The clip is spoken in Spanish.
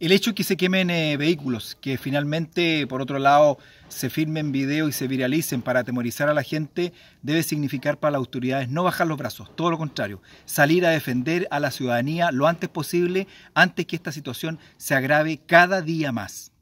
el hecho de que se quemen eh, vehículos, que finalmente, por otro lado, se firmen videos y se viralicen para atemorizar a la gente, debe significar para las autoridades no bajar los brazos, todo lo contrario, salir a defender a la ciudadanía lo antes posible, antes que esta situación se agrave cada día más.